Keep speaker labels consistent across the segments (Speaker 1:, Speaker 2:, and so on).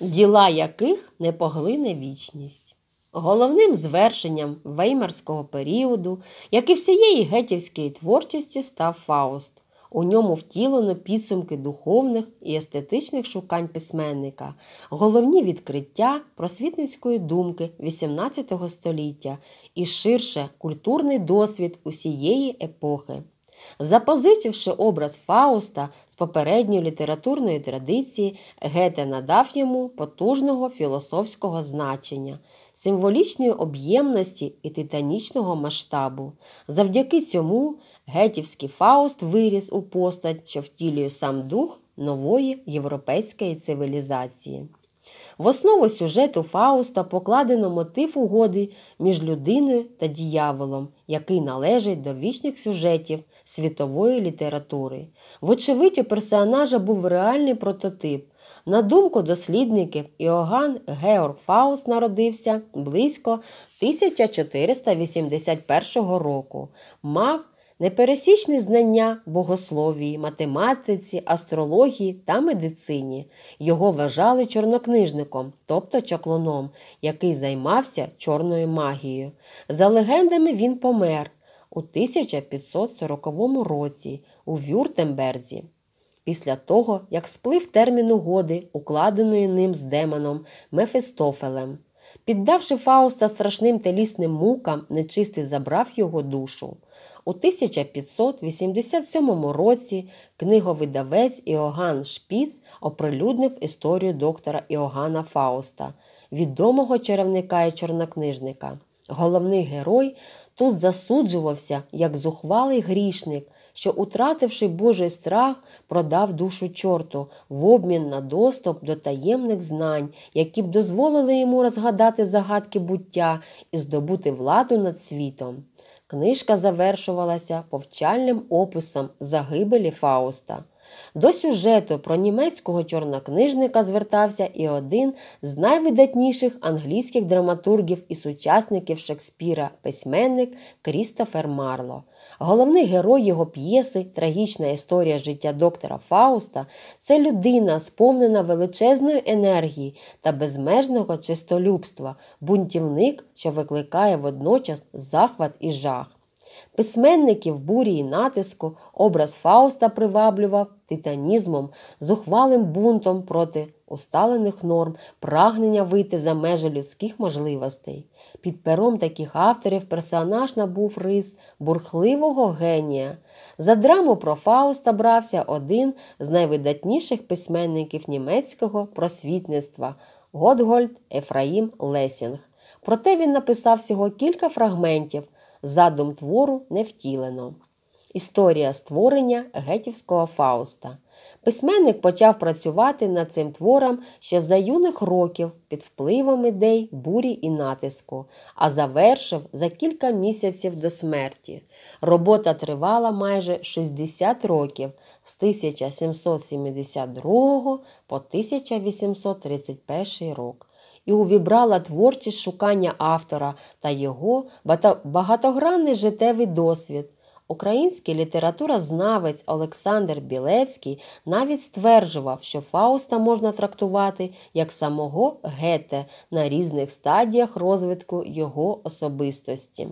Speaker 1: діла яких не поглине вічність. Головним звершенням веймарського періоду, як і всієї гетівської творчості, став Фауст. У ньому втілено підсумки духовних і естетичних шукань письменника, головні відкриття просвітницької думки XVIII століття і ширше культурний досвід усієї епохи. Запозичивши образ Фауста з попередньої літературної традиції, Гете надав йому потужного філософського значення, символічної об'ємності і титанічного масштабу. Завдяки цьому гетівський Фауст виріс у постать, що втілює сам дух нової європейської цивілізації. В основу сюжету Фауста покладено мотив угоди між людиною та діяволом, який належить до вічних сюжетів світової літератури. Вочевидь, у персонажа був реальний прототип. На думку дослідників, Іоган Георг Фауст народився близько 1481 року. Мав непересічні знання богословії, математиці, астрології та медицині. Його вважали чорнокнижником, тобто чаклуном, який займався чорною магією. За легендами, він помер у 1540 році у Вюртемберзі. Після того, як сплив термін угоди, укладеної ним з демоном Мефестофелем. Піддавши Фауста страшним телісним мукам, нечистий забрав його душу. У 1587 році книговидавець Іоганн Шпіц оприлюднив історію доктора Іоганна Фауста, відомого чарівника і чорнокнижника. Головний герой тут засуджувався як зухвалий грішник, що, утративши Божий страх, продав душу чорту в обмін на доступ до таємних знань, які б дозволили йому розгадати загадки буття і здобути владу над світом. Книжка завершувалася повчальним описом загибелі Фауста. До сюжету про німецького чорнокнижника звертався і один з найвидатніших англійських драматургів і сучасників Шекспіра, письменник Крістофер Марло. Головний герой його п'єси Трагічна історія життя доктора Фауста це людина, сповнена величезної енергії та безмежного чистолюбства, бунтівник, що викликає водночас захват і жах. Письменників бурі і натиску образ Фауста приваблював титанізмом, зухвалим бунтом проти усталених норм, прагнення вийти за межі людських можливостей. Під пером таких авторів персонаж набув рис бурхливого генія. За драму про Фауста брався один з найвидатніших письменників німецького просвітництва Готгольд Ефраїм Лесінг. Проте він написав всього кілька фрагментів задум твору не втілено. Історія створення гетівського Фауста. Письменник почав працювати над цим твором ще за юних років під впливом ідей, бурі і натиску, а завершив за кілька місяців до смерті. Робота тривала майже 60 років з 1772 по 1831 рік і увібрала творчість шукання автора та його багатогранний життєвий досвід. Український літературознавець Олександр Білецький навіть стверджував, що Фауста можна трактувати як самого Гете на різних стадіях розвитку його особистості.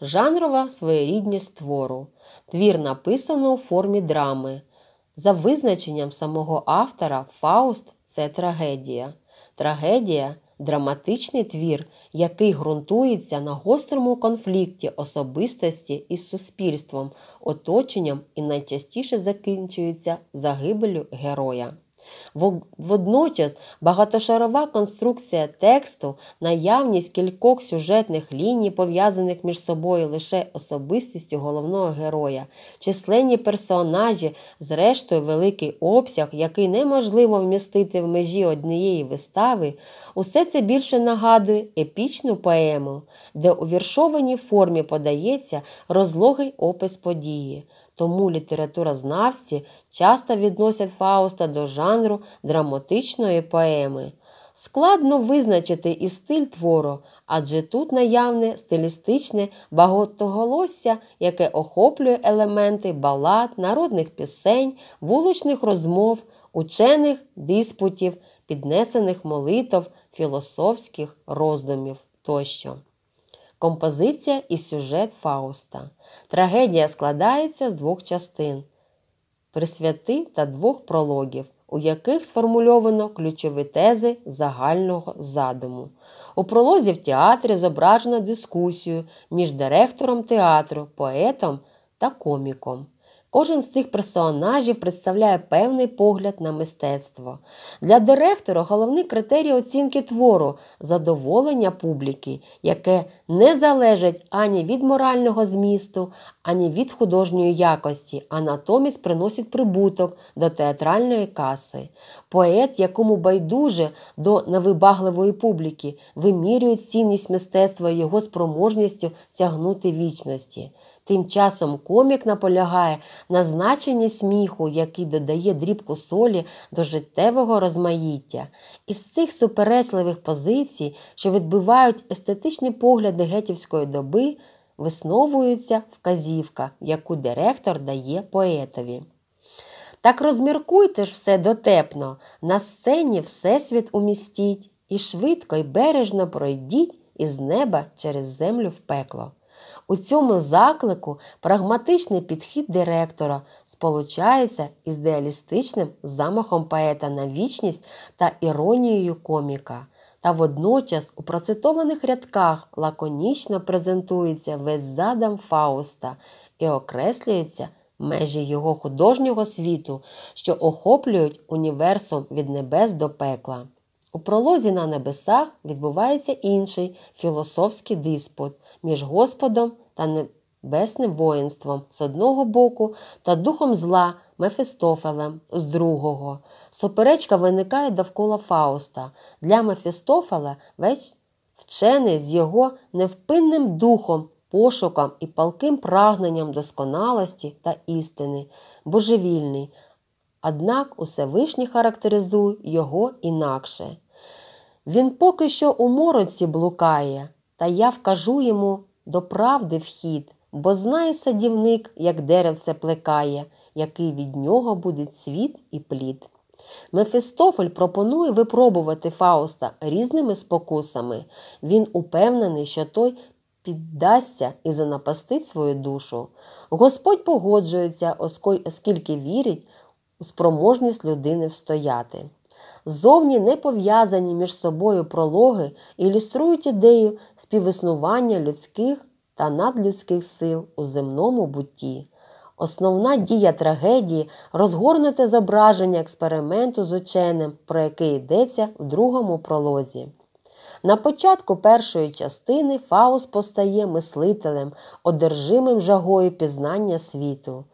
Speaker 1: Жанрова своєрідність твору. Твір написано у формі драми. За визначенням самого автора, Фауст це трагедія. Трагедія драматичний твір, який ґрунтується на гострому конфлікті особистості із суспільством, оточенням і найчастіше закінчується загибелю героя. Водночас багатошарова конструкція тексту, наявність кількох сюжетних ліній, пов'язаних між собою лише особистістю головного героя, численні персонажі, зрештою, великий обсяг, який неможливо вмістити в межі однієї вистави, усе це більше нагадує епічну поему, де у віршованій формі подається розлогий опис події. Тому літературознавці часто відносять Фауста до жанру драматичної поеми. Складно визначити і стиль твору, адже тут наявне стилістичне багатоголосся, яке охоплює елементи балад, народних пісень, вуличних розмов, учених диспутів, піднесених молитов, філософських роздумів тощо композиція і сюжет Фауста. Трагедія складається з двох частин присвяти та двох прологів, у яких сформульовано ключові тези загального задуму. У пролозі в театрі зображено дискусію між директором театру, поетом та коміком. Кожен з цих персонажів представляє певний погляд на мистецтво. Для директора головний критерій оцінки твору задоволення публіки, яке не залежить ані від морального змісту, ані від художньої якості, а натомість приносить прибуток до театральної каси. Поет, якому байдуже до невибагливої публіки, вимірює цінність мистецтва його спроможністю сягнути вічності. Тим часом комік наполягає на значенні сміху, який додає дрібку солі до життєвого розмаїття. Із цих суперечливих позицій, що відбивають естетичні погляди гетівської доби, висновується вказівка, яку директор дає поетові. Так розміркуйте ж все дотепно, на сцені всесвіт умістіть, і швидко й бережно пройдіть із неба через землю в пекло. У цьому заклику прагматичний підхід директора сполучається із деалістичним замахом поета на вічність та іронією коміка. Та водночас у процитованих рядках лаконічно презентується весь задам Фауста і окреслюється межі його художнього світу, що охоплюють універсум від небес до пекла. У пролозі на небесах відбувається інший філософський диспут між Господом та небесним воїнством з одного боку та духом зла Мефістофелем з другого. Суперечка виникає довкола Фауста. Для Мефістофеля весь вчений з його невпинним духом. пошуком і палким прагненням досконалості та істини, божевільний, однак Усевишній характеризує його інакше. Він поки що у мороці блукає, та я вкажу йому до правди вхід, бо знає садівник, як деревце плекає, який від нього буде цвіт і плід. Мефістофель пропонує випробувати Фауста різними спокусами. Він упевнений, що той піддасться і занапастить свою душу. Господь погоджується, оскільки вірить у спроможність людини встояти зовні не пов'язані між собою прологи ілюструють ідею співіснування людських та надлюдських сил у земному бутті. Основна дія трагедії розгорнуте зображення експерименту з ученим, про який йдеться в другому пролозі. На початку першої частини Фаус постає мислителем, одержимим жагою пізнання світу.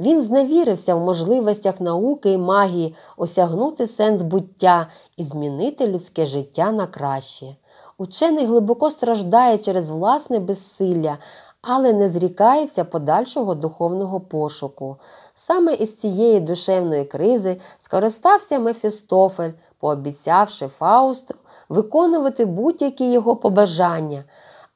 Speaker 1: Він зневірився в можливостях науки і магії осягнути сенс буття і змінити людське життя на краще. Учений глибоко страждає через власне безсилля, але не зрікається подальшого духовного пошуку. Саме із цієї душевної кризи скористався Мефістофель, пообіцявши Фаусту виконувати будь-які його побажання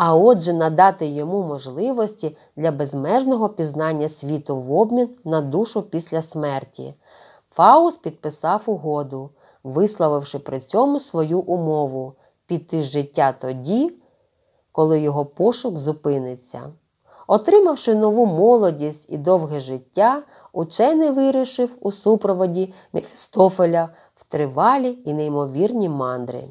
Speaker 1: а отже, надати йому можливості для безмежного пізнання світу в обмін на душу після смерті. Фаус підписав угоду, висловивши при цьому свою умову піти з життя тоді, коли його пошук зупиниться. Отримавши нову молодість і довге життя, учений вирішив у супроводі Мефістофеля в тривалі і неймовірні мандри.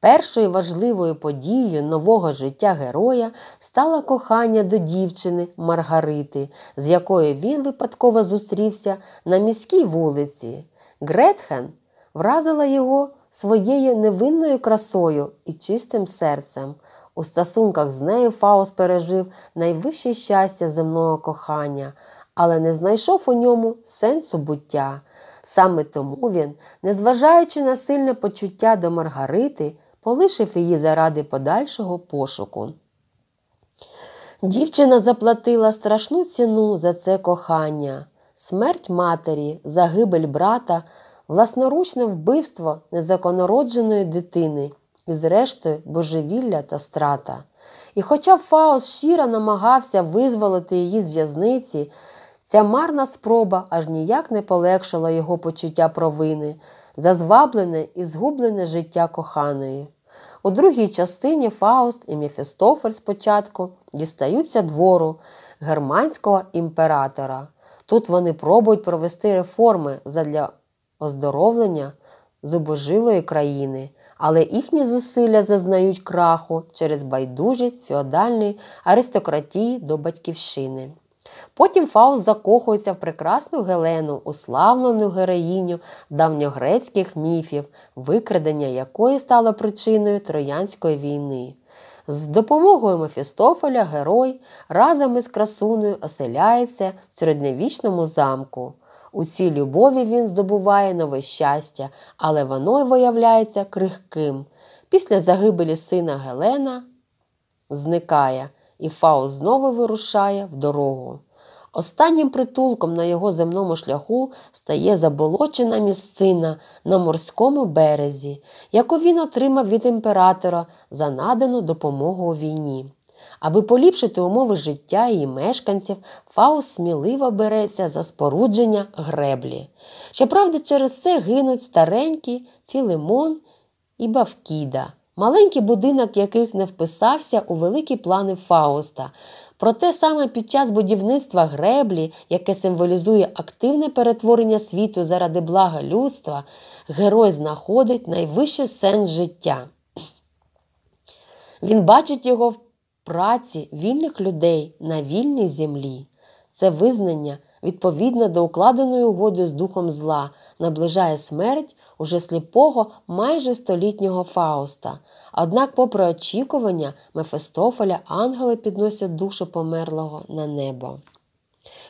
Speaker 1: Першою важливою подією нового життя героя стало кохання до дівчини Маргарити, з якою він випадково зустрівся на міській вулиці. Гретхен вразила його своєю невинною красою і чистим серцем. У стосунках з нею Фаус пережив найвище щастя земного кохання, але не знайшов у ньому сенсу буття. Саме тому він, незважаючи на сильне почуття до Маргарити, полишив її заради подальшого пошуку. Дівчина заплатила страшну ціну за це кохання, смерть матері, загибель брата, власноручне вбивство незаконородженої дитини і, зрештою, божевілля та страта. І хоча Фаус щиро намагався визволити її з в'язниці, ця марна спроба аж ніяк не полегшила його почуття провини за зваблене і згублене життя коханої. У другій частині Фауст і Мефістофель спочатку дістаються двору германського імператора. Тут вони пробують провести реформи задля оздоровлення зубожилої країни, але їхні зусилля зазнають краху через байдужість феодальної аристократії до батьківщини. Потім Фауст закохується в прекрасну Гелену, уславлену героїню давньогрецьких міфів, викрадення якої стало причиною Троянської війни. З допомогою Мефістофеля герой разом із красуною оселяється в середньовічному замку. У цій любові він здобуває нове щастя, але воно й виявляється крихким. Після загибелі сина Гелена зникає, і Фауст знову вирушає в дорогу. Останнім притулком на його земному шляху стає заболочена місцина на морському березі, яку він отримав від імператора за надану допомогу у війні. Аби поліпшити умови життя її мешканців, Фауст сміливо береться за спорудження греблі. Щоправда, через це гинуть старенькі Філимон і Бавкіда маленький будинок яких не вписався у великі плани Фауста. Проте саме під час будівництва греблі, яке символізує активне перетворення світу заради блага людства, герой знаходить найвищий сенс життя. Він бачить його в праці вільних людей на вільній землі. Це визнання відповідно до укладеної угоди з духом зла наближає смерть уже сліпого майже столітнього Фауста. Однак, попри очікування Мефестофеля, ангели підносять душу померлого на небо.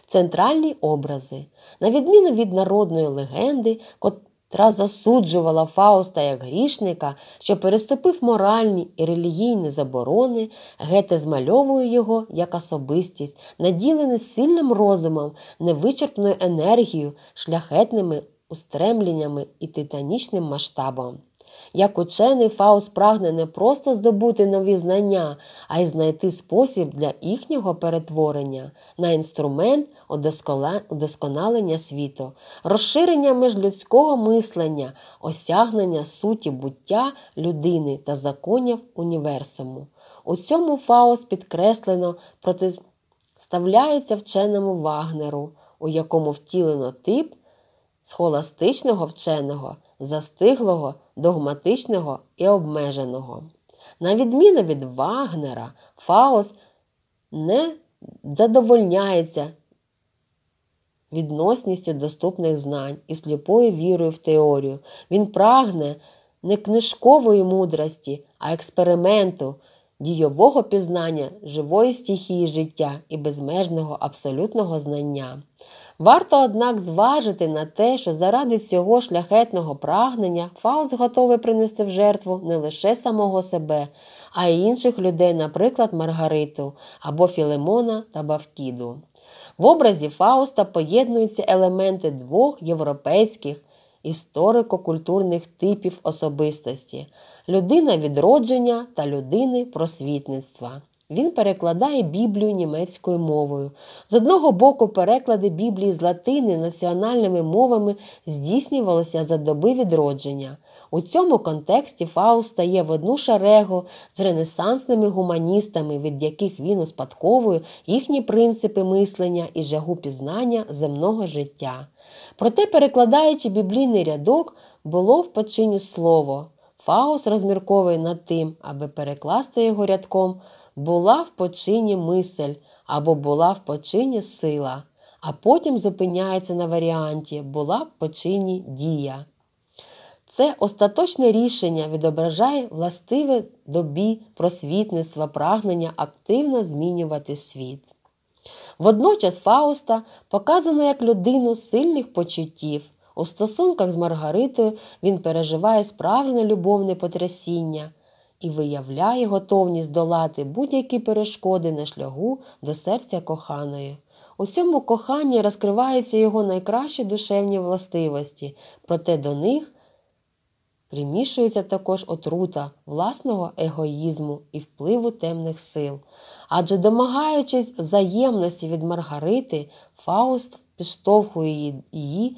Speaker 1: Центральні образи. На відміну від народної легенди, котра засуджувала Фауста як грішника, що переступив моральні і релігійні заборони, гете змальовує його як особистість, наділений сильним розумом, невичерпною енергією, шляхетними устремліннями і титанічним масштабом. Як учений фаус прагне не просто здобути нові знання, а й знайти спосіб для їхнього перетворення на інструмент удосконалення світу, розширення межлюдського мислення, осягнення суті буття людини та законів універсуму. У цьому фаус підкреслено протиставляється вченому Вагнеру, у якому втілено тип схоластичного вченого, застиглого, догматичного і обмеженого. На відміну від Вагнера, Фаус не задовольняється відносністю доступних знань і сліпою вірою в теорію. Він прагне не книжкової мудрості, а експерименту, дійового пізнання живої стихії життя і безмежного абсолютного знання. Варто, однак, зважити на те, що заради цього шляхетного прагнення Фауст готовий принести в жертву не лише самого себе, а й інших людей, наприклад, Маргариту або Філемона та Бавкіду. В образі Фауста поєднуються елементи двох європейських історико-культурних типів особистості людина відродження та людини просвітництва. Він перекладає Біблію німецькою мовою. З одного боку, переклади Біблії з латини національними мовами здійснювалися за доби відродження. У цьому контексті Фауст стає в одну шарегу з ренесансними гуманістами, від яких він успадковує їхні принципи мислення і жагу пізнання земного життя. Проте, перекладаючи біблійний рядок, було в почині слово. Фауст розмірковує над тим, аби перекласти його рядком була в почині мисль або була в почині сила, а потім зупиняється на варіанті була в почині дія. Це остаточне рішення відображає властиве добі просвітництва, прагнення активно змінювати світ. Водночас Фауста показано як людину сильних почуттів. У стосунках з Маргаритою він переживає справжнє любовне потрясіння, і виявляє готовність долати будь-які перешкоди на шляху до серця коханої. У цьому коханні розкриваються його найкращі душевні властивості, проте до них примішується також отрута власного егоїзму і впливу темних сил. Адже, домагаючись взаємності від Маргарити, Фауст підштовхує її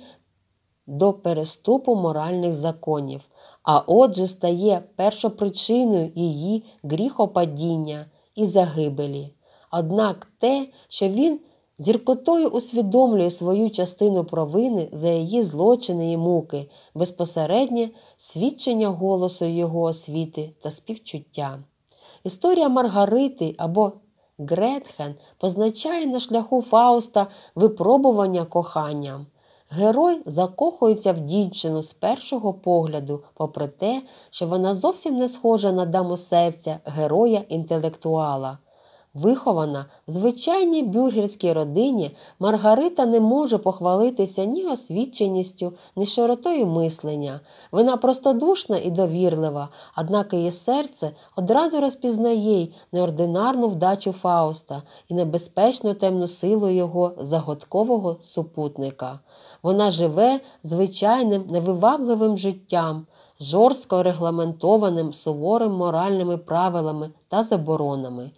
Speaker 1: до переступу моральних законів, а отже, стає першопричиною її гріхопадіння і загибелі. Однак те, що він зіркотою усвідомлює свою частину провини за її злочини і муки, безпосереднє свідчення голосу його освіти та співчуття. Історія Маргарити або Гретхен позначає на шляху Фауста випробування коханням. Герой закохується в дівчину з першого погляду, попри те, що вона зовсім не схожа на даму серця героя інтелектуала. Вихована в звичайній бюргерській родині, Маргарита не може похвалитися ні освіченістю, ні широтою мислення. Вона простодушна і довірлива, однак її серце одразу розпізнає й неординарну вдачу Фауста і небезпечну темну силу його загодкового супутника. Вона живе звичайним невивабливим життям. Жорстко регламентованим суворим моральними правилами та заборонами.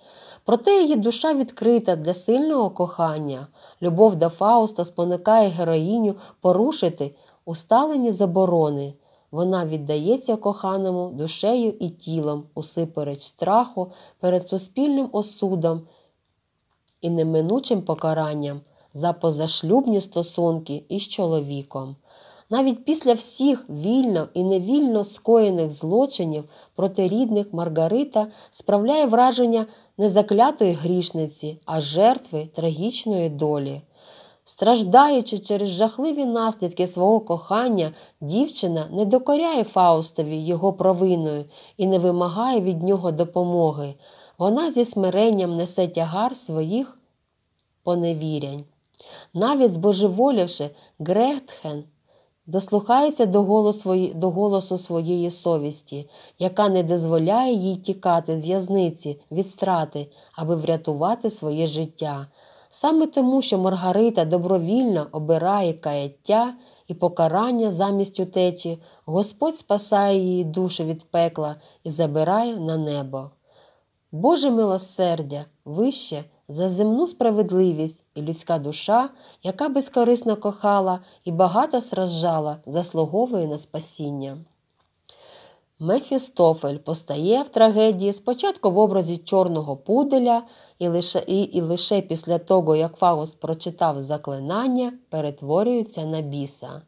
Speaker 1: Проте її душа відкрита для сильного кохання. Любов до Фауста спонукає героїню порушити усталені заборони. Вона віддається коханому душею і тілом, усипереч страху перед суспільним осудом і неминучим покаранням за позашлюбні стосунки із чоловіком. Навіть після всіх вільно і невільно скоєних злочинів проти рідних Маргарита справляє враження не заклятої грішниці, а жертви трагічної долі. Страждаючи через жахливі наслідки свого кохання, дівчина не докоряє Фаустові його провиною і не вимагає від нього допомоги. Вона зі смиренням несе тягар своїх поневірянь. Навіть збожеволівши, Гретхен дослухається до голосу, до голосу своєї совісті, яка не дозволяє їй тікати з в'язниці від страти, аби врятувати своє життя. Саме тому, що Маргарита добровільно обирає каяття і покарання замість утечі, Господь спасає її душу від пекла і забирає на небо. Боже милосердя, вище за земну справедливість і людська душа, яка безкорисно кохала і багато сражала, заслуговує на спасіння. Мефістофель постає в трагедії спочатку в образі чорного пуделя, і лише і, і лише після того, як Фаус прочитав заклинання, перетворюється на біса.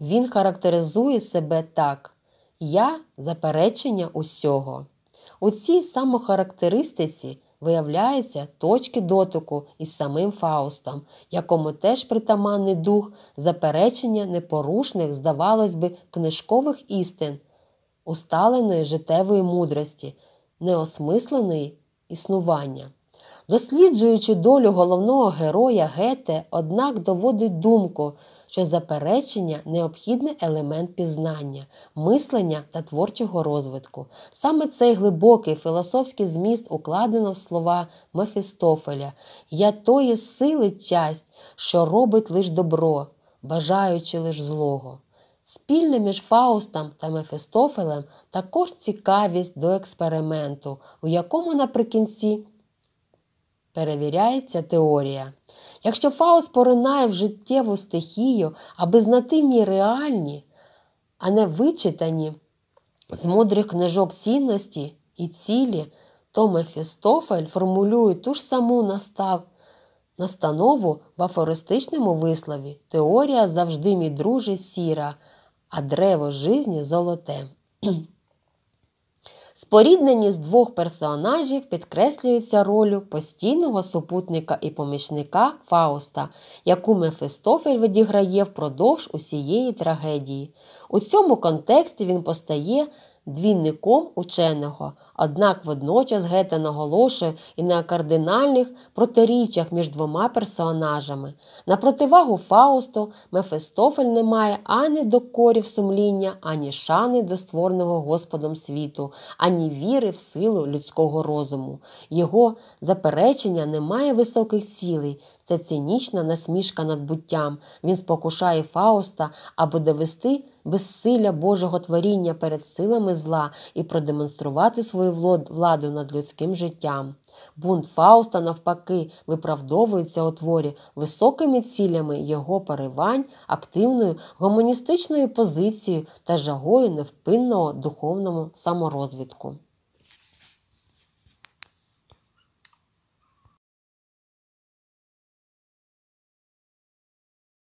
Speaker 1: Він характеризує себе так: Я заперечення усього. У цій самохарактеристиці виявляється, точки дотику із самим Фаустом, якому теж притаманний дух заперечення непорушних, здавалось би, книжкових істин, усталеної житевої мудрості, неосмисленої існування. Досліджуючи долю головного героя Гете, однак доводить думку що заперечення необхідний елемент пізнання, мислення та творчого розвитку. Саме цей глибокий філософський зміст укладено в слова Мефістофеля Я тої сили часть, що робить лиш добро, бажаючи лиш злого. Спільне між Фаустом та Мефістофелем також цікавість до експерименту, у якому наприкінці перевіряється теорія. Якщо Фаус поринає в життєву стихію, аби а безнативні реальні, а не вичитані з мудрих книжок цінності і цілі, то Мефістофель формулює ту ж саму настав, настанову в афористичному вислові Теорія завжди мій друже сіра, а древо жизні золоте. Споріднені з двох персонажів підкреслюється ролю постійного супутника і помічника Фауста, яку Мефістофель відіграє впродовж усієї трагедії. У цьому контексті він постає двійником ученого, Однак водночас Гете наголошує і на кардинальних протиріччях між двома персонажами. На противагу Фаусту Мефестофель не має ані докорів сумління, ані шани до створеного Господом світу, ані віри в силу людського розуму. Його заперечення не має високих цілей. Це цинічна насмішка над буттям. Він спокушає Фауста, аби довести безсилля Божого творіння перед силами зла і продемонструвати свою владу над людським життям. Бунт Фауста, навпаки, виправдовується у творі високими цілями його поривань, активною гуманістичною позицією та жагою невпинного духовному саморозвитку.